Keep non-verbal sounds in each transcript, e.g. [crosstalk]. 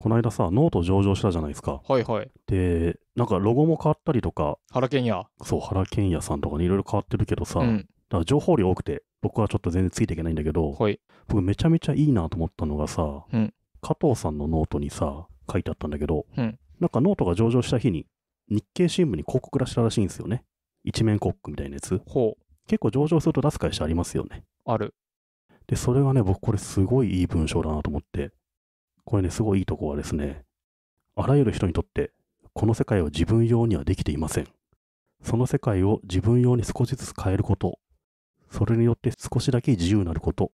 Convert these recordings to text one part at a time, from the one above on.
この間さ、ノート上場したじゃないですか。はいはい。で、なんかロゴも変わったりとか、原賢や。そう、原賢也さんとかにいろいろ変わってるけどさ、うん。だから情報量多くて、僕はちょっと全然ついていけないんだけど、はい。僕めちゃめちゃいいなと思ったのがさ、うん加藤さんのノートにさ、書いてあったんだけど、うんなんかノートが上場した日に、日経新聞に広告出したらしいんですよね。一面広告みたいなやつ。ほう。結構上場すると出す会社ありますよね。ある。で、それがね、僕これすごいいい文章だなと思って、これね、すごいいいとこはですね、あらゆる人にとって、この世界は自分用にはできていません。その世界を自分用に少しずつ変えること、それによって少しだけ自由になること、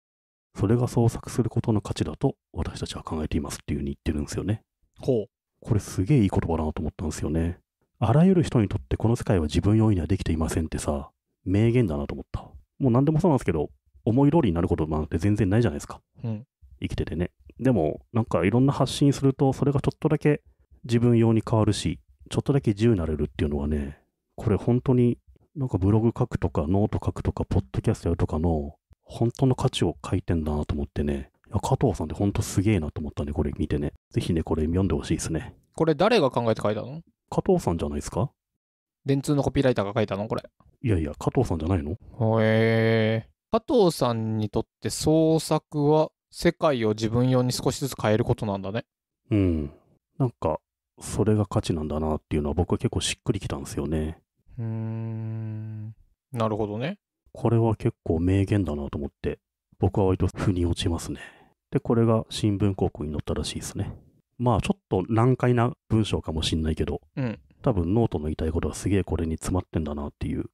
それが創作することの価値だと私たちは考えていますっていうふうに言ってるんですよね。ほう。これすげえいい言葉だなと思ったんですよね。あらゆる人にとってこの世界は自分用にはできていませんってさ、名言だなと思った。もう何でもそうなんですけど、思い通りになることなんて全然ないじゃないですか。うん。生きててね。でも、なんかいろんな発信すると、それがちょっとだけ自分用に変わるし、ちょっとだけ自由になれるっていうのはね、これ本当になんかブログ書くとか、ノート書くとか、ポッドキャストやるとかの、本当の価値を書いてんだなと思ってね、いや加藤さんって本当すげえなと思ったん、ね、で、これ見てね。ぜひね、これ読んでほしいですね。これ誰が考えて書いたの加藤さんじゃないですか電通のコピーライターが書いたのこれ。いやいや、加藤さんじゃないのへえー。加藤さんにとって創作は世界を自分用に少しずつ変えることなんだね。うん。なんか、それが価値なんだなっていうのは僕は結構しっくりきたんですよね。うーん。なるほどね。これは結構名言だなと思って、僕は割と腑に落ちますね。で、これが新聞広告に載ったらしいですね。まあちょっと難解な文章かもしんないけど、うん、多分ノートの言いたいことはすげえこれに詰まってんだなっていう、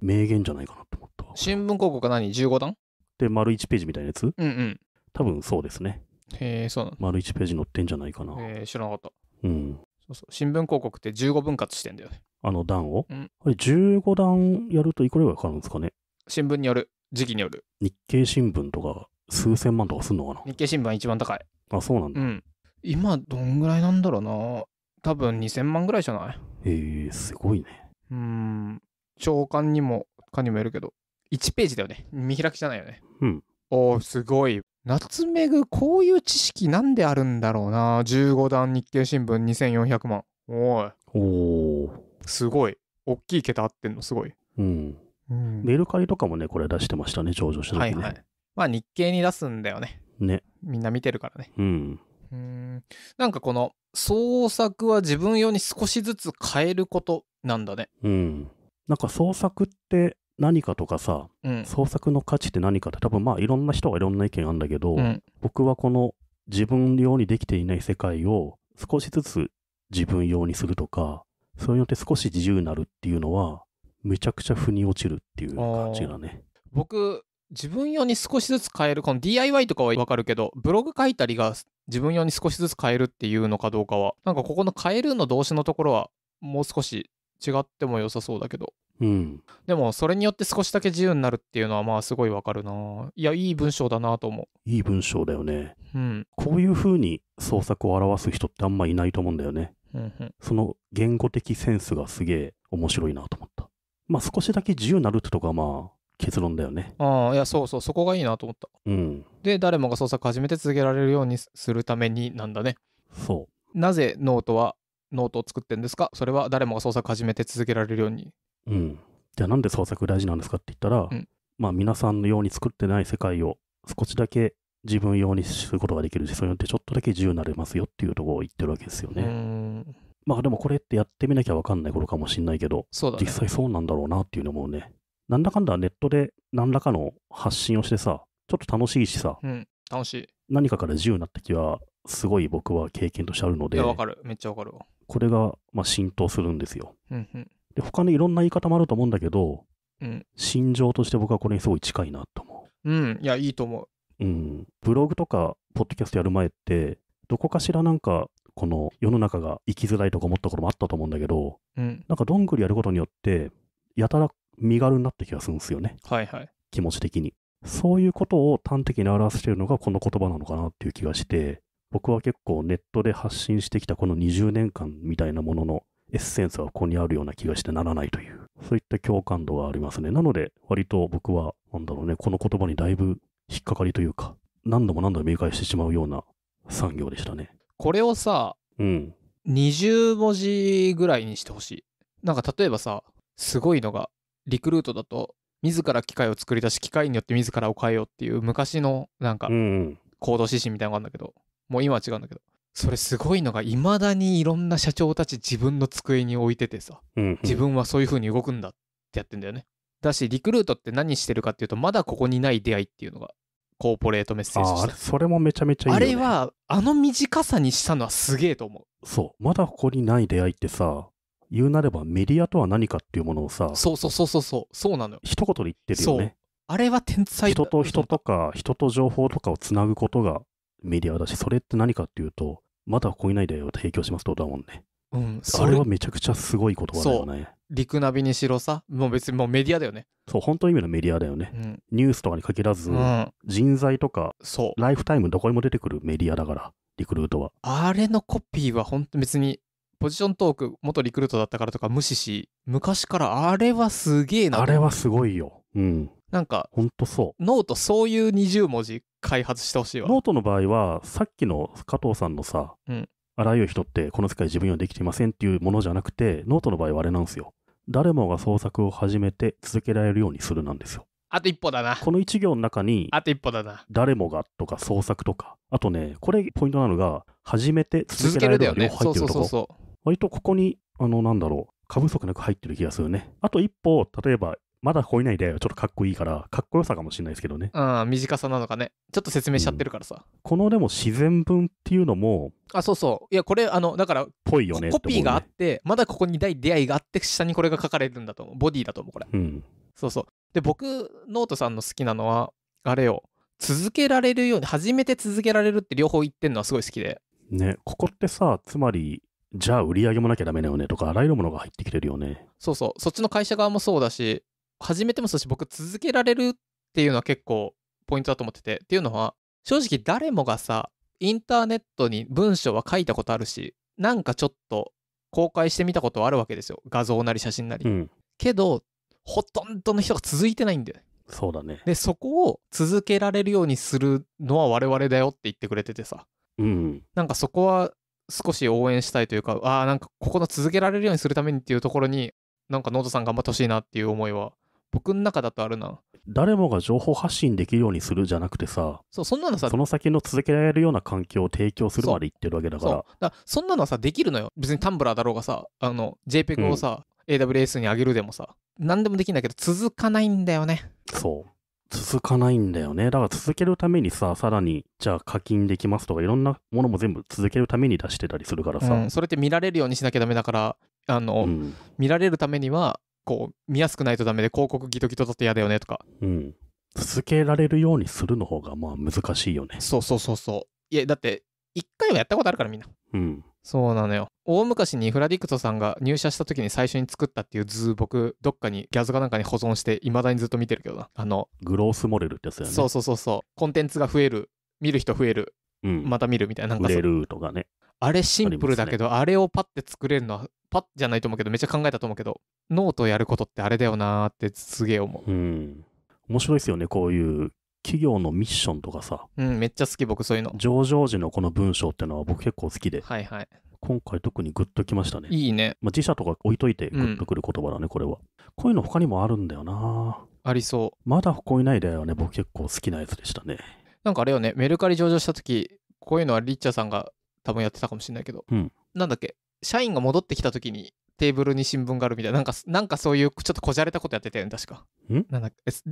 名言じゃないかなと思った。新聞広告が何 ?15 段で、丸1ページみたいなやつうんうん。多分そうですね。へえ、そうなの。丸1ページ載ってんじゃないかな。え知らなかった。うん。そうそう。新聞広告って15分割してんだよね。あの段を。うんあれ、15段やるといくらぐらいかかるんですかね。新聞による。時期による。日経新聞とか数千万とかすんのかな日経新聞一番高い。あ、そうなんだ。うん。今、どんぐらいなんだろうな。多分2000万ぐらいじゃないへえすごいね。うん。長官にも、かにもよるけど。1ページだよね。見開きじゃないよね。うん。おー、すごい。夏目ぐこういう知識なんであるんだろうな。15段日経新聞2400万。おい。おすごい。大きい桁あってんの、すごい。うん。うん、メルカリとかもね、これ出してましたね、上場した時、ね、はいはい。まあ日経に出すんだよね。ね。みんな見てるからね。うん。うんなんかこの創作は自分用に少しずつ変えることなんだね。うん。なんか創作って何かとかさ、うん、創作の価値って何かって多分まあいろんな人がいろんな意見あるんだけど、うん、僕はこの自分用にできていない世界を少しずつ自分用にするとか、それによって少し自由になるっていうのは、めちゃくちゃ腑に落ちるっていう感じだね。僕、自分用に少しずつ変える、この DIY とかはわかるけど、ブログ書いたりが自分用に少しずつ変えるっていうのかどうかは、なんかここの変えるの動詞のところは、もう少し違っても良さそうだけど。うん、でもそれによって少しだけ自由になるっていうのはまあすごいわかるないやいい文章だなと思ういい文章だよね、うん、こういうふうに創作を表す人ってあんまいないと思うんだよね、うんうん、その言語的センスがすげえ面白いなと思ったまあ少しだけ自由になるってとこはまあ結論だよねああいやそうそうそこがいいなと思った、うん、で誰もが創作始めて続けられるようにするためになんだねそうなぜノートはノートを作ってんですかそれは誰もが創作始めて続けられるようにうん。じゃあなんで創作大事なんですかって言ったら、うん、まあ皆さんのように作ってない世界を少しだけ自分用にすることができるし、それによってちょっとだけ自由になれますよっていうところを言ってるわけですよね。まあでもこれってやってみなきゃわかんないことかもしんないけど、ね、実際そうなんだろうなっていうのもね。なんだかんだネットで何らかの発信をしてさ、ちょっと楽しいしさ、うん、楽しい。何かから自由になった気は、すごい僕は経験としてあるので、わかる、めっちゃわかるわ。これが、まあ、浸透するんですよ。うんうん、で、他のいろんな言い方もあると思うんだけど、うん、心情として僕はこれにすごい近いなと思う。うん、いや、いいと思う。うん、ブログとか、ポッドキャストやる前って、どこかしらなんか、この世の中が生きづらいとか思ったこともあったと思うんだけど、うん、なんかどんぐりやることによって、やたら身軽になった気がするんですよね。はいはい。気持ち的に。そういうことを端的に表しているのがこの言葉なのかなっていう気がして、僕は結構ネットで発信してきたこの20年間みたいなもののエッセンスがここにあるような気がしてならないという、そういった共感度がありますね。なので、割と僕は、なんだろうね、この言葉にだいぶ引っかかりというか、何度も何度も明快してしまうような産業でしたね。これをさ、うん。20文字ぐらいにしてほしい。なんか例えばさ、すごいのが、リクルートだと、自ら機械を作り出し、機械によって自らを変えようっていう昔のなんか、行動指針みたいなのがあるんだけど、もう今は違うんだけど、それすごいのがいまだにいろんな社長たち自分の机に置いててさ、うんうん、自分はそういう風に動くんだってやってんだよねだしリクルートって何してるかっていうとまだここにない出会いっていうのがコーポレートメッセージああれそれもめちゃめちゃいい、ね、あれはあの短さにしたのはすげえと思うそうまだここにない出会いってさ言うなればメディアとは何かっていうものをさそうそうそうそうそうそうなのよ一言で言ってるよねあれは天才人と人とか人と情報とかをつなぐことがメディアだしそれって何かっていうとまだこいないだよ提供しますってことだもんね。うん、それはめちゃくちゃすごい言葉だよね。リクナビにしろさ、もう別にもうメディアだよね。そう、本当の意味のメディアだよね。うん、ニュースとかに限らず、うん、人材とか、そう。ライフタイムどこにも出てくるメディアだから、リクルートは。あれのコピーは本当別に、ポジショントーク、元リクルートだったからとか無視し、昔からあれはすげえな。あれはすごいよ。うん。なんか、ほんとそう。ノートそういう20文字開発してほしいわ。ノートの場合は、さっきの加藤さんのさ、うん、あらゆる人ってこの世界自分にはできていませんっていうものじゃなくて、ノートの場合はあれなんですよ。誰もが創作を始めて続けられるようにするなんですよ。あと一歩だな。この一行の中に、あと一歩だな。誰もがとか創作とか、あとね、これポイントなのが、始めて続けられるよね。入ってるとこ。そうそうそう割とここに、あの、なんだろう、過不足なく入ってる気がするね。あと一歩、例えばまだこいないで、ちょっとかっこいいから、かっこよさかもしれないですけどね。うん、短さなのかね。ちょっと説明しちゃってるからさ。うん、このでも自然文っていうのも、あ、そうそう。いや、これ、あの、だから、ぽいよね、ね、コピーがあって、まだここに出会いがあって、下にこれが書かれるんだと思う。ボディだと思う、これ。うん。そうそう。で、僕、ノートさんの好きなのは、あれよ、続けられるように、初めて続けられるって両方言ってんのはすごい好きで。ね、ここってさ、つまり、じゃあ売り上げもなきゃダメだよねとか、あらゆるものが入ってきてるよね。そうそう。そっちの会社側もそうだし、始めてもそうし僕続けられるっていうのは結構ポイントだと思っててっていうのは正直誰もがさインターネットに文章は書いたことあるしなんかちょっと公開してみたことはあるわけですよ画像なり写真なり、うん、けどほとんどの人が続いてないんだよそうだねでそこを続けられるようにするのは我々だよって言ってくれててさ、うん、なんかそこは少し応援したいというかああんかここの続けられるようにするためにっていうところになんかノートさん頑張ってほしいなっていう思いは僕の中だとあるな。誰もが情報発信できるようにするじゃなくてさ、そう、そんなのさ、その先の続けられるような環境を提供するまで言ってるわけだから。そうだからそんなのはさ、できるのよ。別にタンブラーだろうがさ、あの、JPEG をさ、AWS に上げるでもさ、何でもできんだけど、続かないんだよね。そう。続かないんだよね。だから続けるためにさ、さらに、じゃあ課金できますとか、いろんなものも全部続けるために出してたりするからさ。うん、それって見られるようにしなきゃダメだから、あの、うん見られるためには、こう見やすくないとダメで広告ギトギトだって嫌だよねとか、うん、続けられるようにするの方がまあ難しいよねそうそうそうそういやだって1回はやったことあるからみんなうんそうなのよ大昔にフラディクトさんが入社した時に最初に作ったっていう図僕どっかにギャズかなんかに保存していまだにずっと見てるけどなあのグロースモデルってやつやねそうそうそうそうコンテンツが増える見る人増える、うん、また見るみたいななんか売れるとかねあれシンプルだけどあ,、れをパッて作れるのはパッじゃないと思うけど、めっちゃ考えたと思うけど、ノートやることってあれだよなーってすげえ思う。うん。面白いですよね、こういう企業のミッションとかさ。うん、めっちゃ好き、僕そういうの。上場時のこの文章ってのは僕結構好きで。はいはい。今回特にグッときましたね。いいね。まあ、自社とか置いといてグッとくる言葉だね、うん、これは。こういうの他にもあるんだよなありそう。まだここいないだよね、僕結構好きなやつでしたね。なんかあれよね、メルカリ上場した時、こういうのはリッチャーさんが多分やってたかもしれないけど、うん、なんだっけ、社員が戻ってきた時にテーブルに新聞があるみたいな、なんか、なんかそういう、ちょっとこじゃれたことやってたよね、確か。んなんだ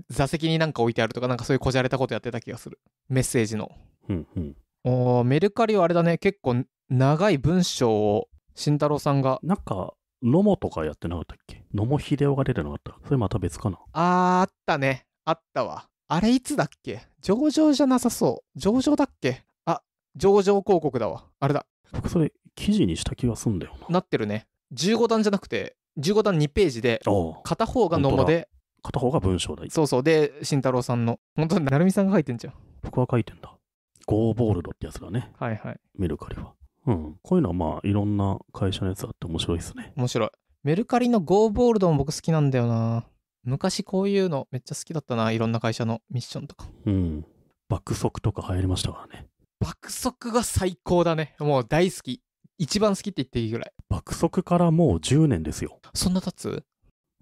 座席になんか置いてあるとか、なんかそういうこじゃれたことやってた気がする。メッセージの。うんうん。おメルカリはあれだね、結構長い文章を慎太郎さんが。なんか、ノモとかやってなかったっけモヒ秀オが出てなかった。それまた別かな。あー、あったね。あったわ。あれいつだっけ上場じゃなさそう。上場だっけあ、上場広告だわ。あれだ。僕それ記事にした気がすんだよな。なってるね。15段じゃなくて、15段2ページで、片方がノモで、片方が文章だ。そうそう。で、慎太郎さんの。本当に成美さんが書いてんじゃん。僕は書いてんだ。ゴーボールドってやつだね。はいはい。メルカリは。うん。こういうのはまあ、いろんな会社のやつあって面白いですね。面白い。メルカリのゴーボールドも僕好きなんだよな。昔こういうのめっちゃ好きだったな。いろんな会社のミッションとか。うん。爆速とか流行りましたからね。爆速が最高だね。もう大好き。一番好きって言っていいぐらい。爆速からもう10年ですよ。そんな経つ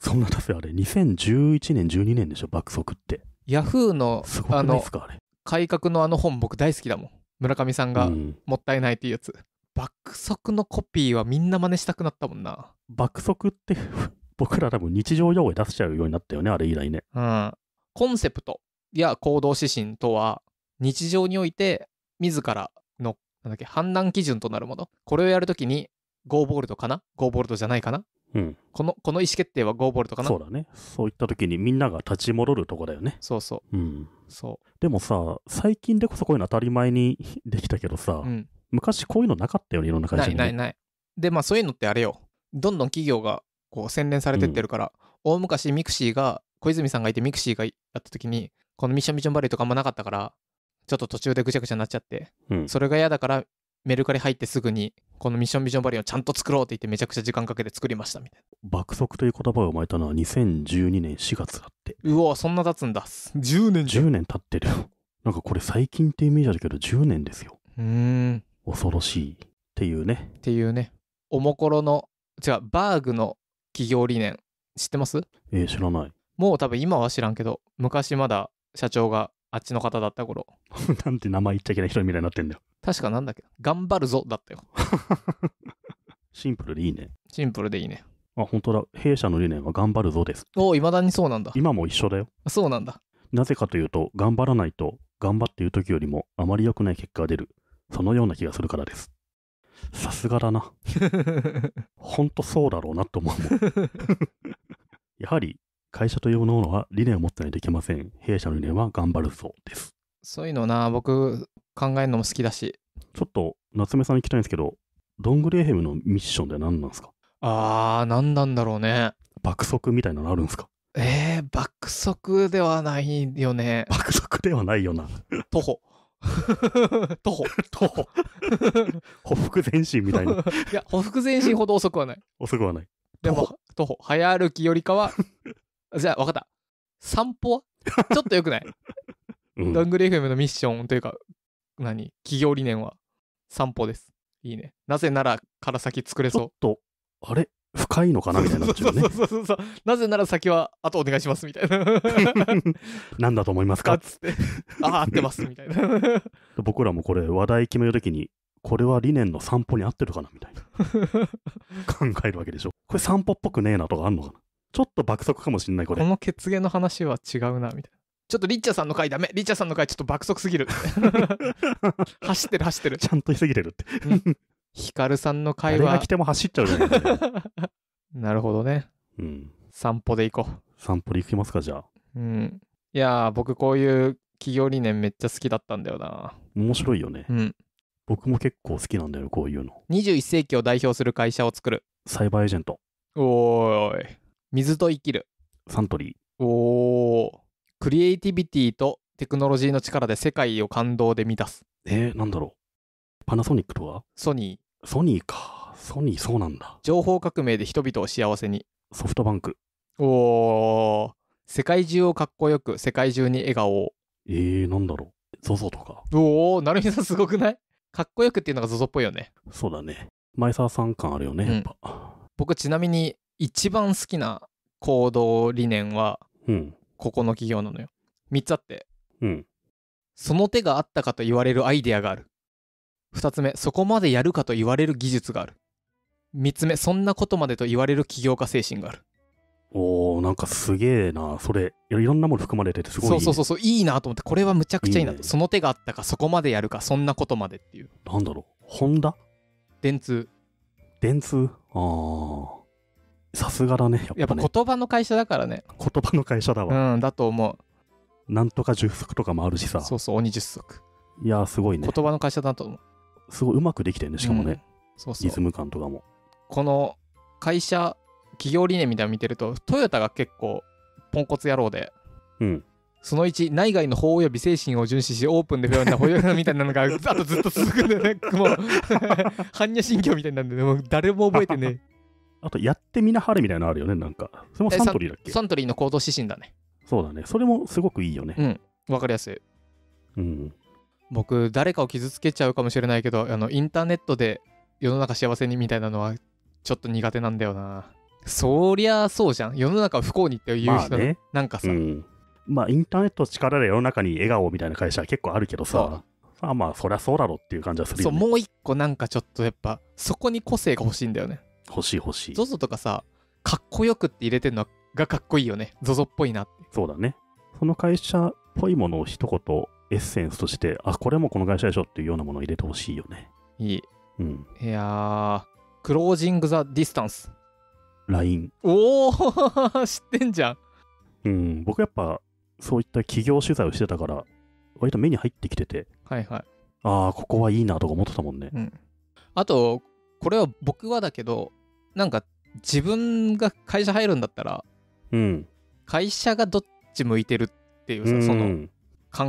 そんな経つよあれ。2011年、12年でしょ、爆速って。ヤフーの、すごくないですかあれ。改革のあの本僕大好きだもん。村上さんが、もったいないっていうやつ。うん、爆速のコピーはみんな真似したくなったもんな。爆速って [laughs] 僕ら多分日常用語出しちゃうようになったよね、あれ以来ね。うん。コンセプトや行動指針とは、日常において自らなんだっけ、判断基準となるもの。これをやるときに、ゴーボルトかなゴーボルトじゃないかな、うん、この、この意思決定は5ボルトかなそうだね。そういったときにみんなが立ち戻るとこだよね。そうそう。うん。そう。でもさ、最近でこそこういうの当たり前にできたけどさ、うん、昔こういうのなかったよね、いろんな会社に、ね、ないないない。で、まあそういうのってあれよ。どんどん企業がこう洗練されてってるから、うん、大昔ミクシーが、小泉さんがいてミクシーがやったときに、このミッションミッションバレーとかあんまなかったから、ちょっと途中でぐちゃぐちゃになっちゃって、うん、それが嫌だからメルカリ入ってすぐにこのミッションビジョンバリューをちゃんと作ろうって言ってめちゃくちゃ時間かけて作りましたみたいな爆速という言葉を生まれたのは2012年4月だってうわそんな経つんだ10年10年経ってるよなんかこれ最近ってイメージあるけど10年ですようん恐ろしいっていうねっていうねおもころの違うバーグの企業理念知ってますえー、知らないもう多分今は知らんけど昔まだ社長があっちの方だった頃。[laughs] なんて名前言っちゃいけない人みたいになってんだよ。確かなんだっけ頑張るぞだったよ。[laughs] シンプルでいいね。シンプルでいいね。あ、本当だ。弊社の理念は頑張るぞです。おお、いまだにそうなんだ。今も一緒だよ。そうなんだ。なぜかというと、頑張らないと、頑張っている時よりもあまり良くない結果が出る。そのような気がするからです。さすがだな。ほんとそうだろうなと思うもん。[laughs] やはり会社というものは理念を持ってないといけません。弊社の理念は頑張るぞです。そういうのな、僕考えるのも好きだし。ちょっと夏目さんに聞きたいんですけど、ドングレーヘムのミッションって何なんですかあー、何なんだろうね。爆速みたいなのあるんですかえー、爆速ではないよね。[laughs] 爆速ではないよな。徒歩。[laughs] 徒歩。徒歩。歩 [laughs] 幅前進みたいな。いや、歩幅前進ほど遅くはない。遅くはない。でも、徒歩。早歩きよりかは、じゃあ、わかった。散歩は [laughs] ちょっとよくない、うん、ダングレ FM のミッションというか、何企業理念は散歩です。いいね。なぜならから先作れそう。ちょっと、あれ深いのかなみたいなっちゃうね。そうそうそうそうなぜなら先は、あとお願いしますみたいな。何 [laughs] だと思いますかつって。ああ、合ってますみたいな。[laughs] 僕らもこれ、話題決めるときに、これは理念の散歩に合ってるかなみたいな。考えるわけでしょ。これ散歩っぽくねえなとかあんのかなちょっと爆速かもしんない、これ。この血芸の話は違うな、みたいな。ちょっとリッチャーさんの回ダメ。リッチャーさんの回ちょっと爆速すぎる。[laughs] 走ってる走ってる。ちゃんと急ぎれるって。ヒカルさんの回は。あが来ても走っちゃうじゃなね。[laughs] なるほどね。うん。散歩で行こう。散歩で行きますか、じゃあ。うん。いやー、僕こういう企業理念めっちゃ好きだったんだよな。面白いよね。うん。僕も結構好きなんだよ、こういうの。21世紀を代表する会社を作る。サイバーエージェント。おー水と生きる。サントリー。おおクリエイティビティとテクノロジーの力で世界を感動で満たす。えー、なんだろう。パナソニックとはソニー。ソニーか。ソニーそうなんだ。情報革命で人々を幸せに。ソフトバンク。おお世界中をかっこよく、世界中に笑顔を。えー、なんだろう。ZOZO とか。おおなるみさんすごくないかっこよくっていうのが ZOZO っぽいよね。そうだね。前澤さん感あるよね、やっぱ。僕、ちなみに、一番好きな行動理念は、うん、ここの企業なのよ。3つあって、うん、その手があったかと言われるアイデアがある。2つ目、そこまでやるかと言われる技術がある。3つ目、そんなことまでと言われる起業家精神がある。おーなんかすげえなそれいろんなもの含まれててすごい、ね、そうそうそういいなと思ってこれはむちゃくちゃいいなね、その手があったかそこまでやるかそんなことまでっていうなんだろうホンダ電通電通ああさすがだねやっぱねやっぱ言葉の会社だからね言葉の会社だわ、うんだと思なんとか10足とかもあるしさそうそう鬼10足いやーすごいね言葉の会社だと思うすごいうまくできてるねしかもね、そうそリズム感とかもこの会社企業理念みたいなの見てるとトヨタが結構ポンコツ野郎でうんその1内外の法及び精神を遵守しオープンで不要な保有みたいなのが [laughs] あとずっと続くんでねもう [laughs] 般若心経みたいなんで、ね、もう誰も覚えてねあと、やってみなはれみたいなのあるよね、なんか。それもサントリーだっけサントリーの行動指針だね。そうだね。それもすごくいいよね。うん。わかりやすい。うん。僕、誰かを傷つけちゃうかもしれないけど、あの、インターネットで世の中幸せにみたいなのは、ちょっと苦手なんだよな。そりゃそうじゃん。世の中不幸にっていう人、ね、なんかさ、うん。まあ、インターネットの力で世の中に笑顔みたいな会社は結構あるけどさ。あまあ、そりゃそうだろっていう感じはするよ、ね、そう、もう一個なんかちょっとやっぱ、そこに個性が欲しいんだよね。欲しい欲しい。ZOZO とかさ、かっこよくって入れてるのがかっこいいよね。ZOZO っぽいなって。そうだね。その会社っぽいものを一言エッセンスとして、あ、これもこの会社でしょっていうようなものを入れてほしいよね。いい。うん。いやー、クロージング・ザ・ディスタンス。LINE。おお知ってんじゃん。うん、僕やっぱ、そういった企業取材をしてたから、割と目に入ってきてて。はいはい。ああ、ここはいいなとか思ってたもんね。うん。あと、これは僕はだけど、なんか自分が会社入るんだったら、うん、会社がどっち向いてるっていうさ、うん、その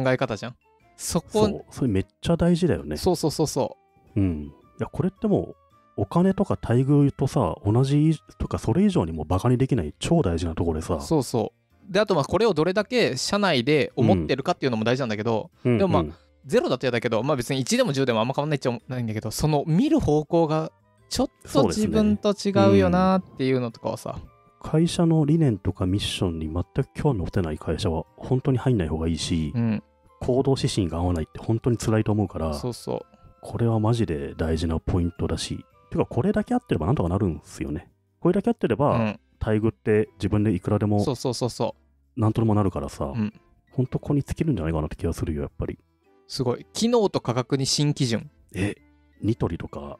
考え方じゃんそこそれめっちゃ大事だよねそうそうそうそううんいやこれってもうお金とか待遇とさ同じとかそれ以上にもバカにできない超大事なところでさそうそうであとまあこれをどれだけ社内で思ってるかっていうのも大事なんだけど、うん、でもまあ、うんうんゼロだと嫌だけど、まあ別に1でも10でもあんま変わんないっちゃないんだけど、その見る方向がちょっと自分と違うよなっていうのとかはさ、ねうん、会社の理念とかミッションに全く興味を持てない会社は本当に入んない方がいいし、うん、行動指針が合わないって本当に辛いと思うからそうそうこれはマジで大事なポイントだしていうかこれだけ合ってればなんとかなるんですよねこれだけ合ってれば、うん、待遇って自分でいくらでもそうそうそうそうなんとでもなるからさ、うん、ここに尽きるんじゃないかなって気がするよやっぱりすごい機能と価格に新基準えニトリとか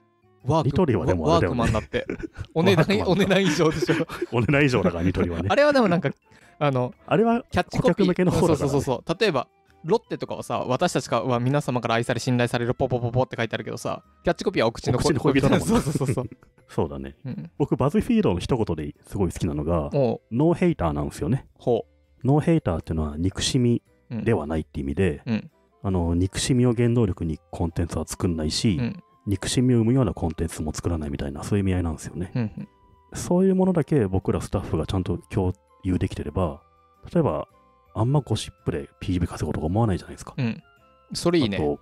ワニトリはでもあれだよ、ね、ワークマンだって。お値段、お値段以上でしょ。お値段以上だから、ニトリはね。あれはでもなんか、あの、あれはキャッチコピー向けの方だから、ね、そうそうそうそう。例えば、ロッテとかはさ、私たちは皆様から愛され、信頼される、ポポポポって書いてあるけどさ、キャッチコピーはお口の恋人だもん、ね、そうそうそうそうだね、うん、僕、バズフィードの一言ですごい好きなのが、ノーヘイターなんですよね。ほう。ノーヘイターっていうのは、憎しみではないって意味で、うん、あの憎しみを原動力にコンテンツは作んないし、うん憎しみを生むようなコンテンツも作らないみたいな、そういう意味合いなんですよね。うんそういうものだけ僕らスタッフがちゃんと共有できてれば、例えば、あんまゴシップで p v 稼ごうとか思わないじゃないですか。うん、それいいね。こ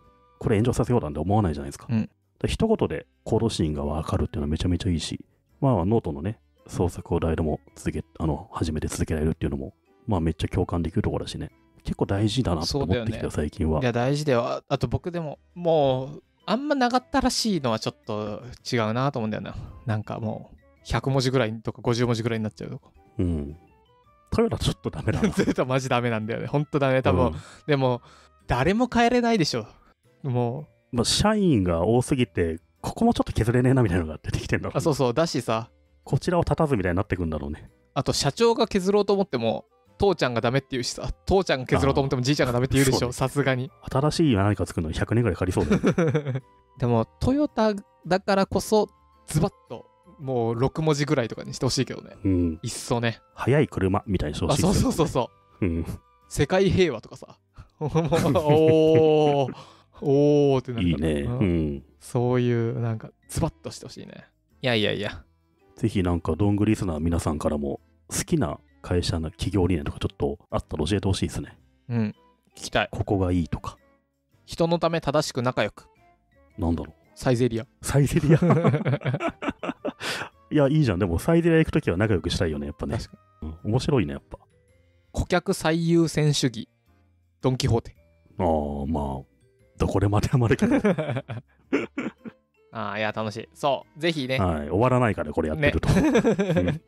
れ炎上させようなんて思わないじゃないですか。うん、か一言で行動シーンがわかるっていうのはめちゃめちゃいいし、まあ、ノートのね、創作を誰でも続け、あの、始めて続けられるっていうのも、まあ、めっちゃ共感できるところだしね。結構大事だなと思ってきた、ね、最近は。いや、大事だよ。あと僕でも、もう、あんま長ったらしいのはちょっと違うなと思うんだよな。なんかもう、100文字ぐらいとか50文字ぐらいになっちゃうとか。うん。彼らちょっとダメだな。ずっとマジダメなんだよね。ほんとダメ。多分、うん、でも、誰も変えれないでしょ。もう。まあ、社員が多すぎて、ここもちょっと削れねえなみたいなのが出てきてんだろう、ね、あ、そうそう。だしさ。こちらを立たずみたいになってくんだろうね。あと、社長が削ろうと思っても、父ちゃんがダメって言うしさ父ちゃん削ろうと思ってもじいちゃんがダメって言うでしょさすがに新しい何か作るのに100年ぐらいかかりそうだよねでもトヨタだからこそズバッともう6文字ぐらいとかにしてほしいけどね、うん、いっそね速い車みたいにしてほあしいですそうそうそうそううん世界平和とかさ [laughs] おおおお、ってなるいいね、うんん、そういうなんかズバッとしてほしいねいやいやいやぜひなんかどんぐりリスナー皆さんからも好きな会社の企業理念とかちょっとあったら教えてほしいですね。うん、聞きたい。ここがいいとか。人のため正しく仲良く。なんだろう。サイゼリア。サイゼリア [laughs] いや、いいじゃん。でもサイゼリア行くときは仲良くしたいよね、やっぱね。確かに。うん、面白いね、やっぱ。顧客最優先主義。ドン・キホーテ。ああ、まあ、どこでまではまるけど。[laughs] ああ、いや、楽しい。そう、ぜひね。はい、終わらないから、これやってると。ね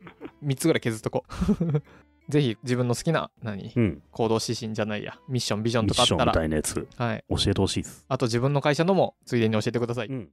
3つぐらい削っとこう。[laughs] ぜひ自分の好きな何、うん行動指針じゃないや、ミッション、ビジョンとかあっションたみら、たいなやつはい、教えてほしいです。あと自分の会社のもついでに教えてください。うん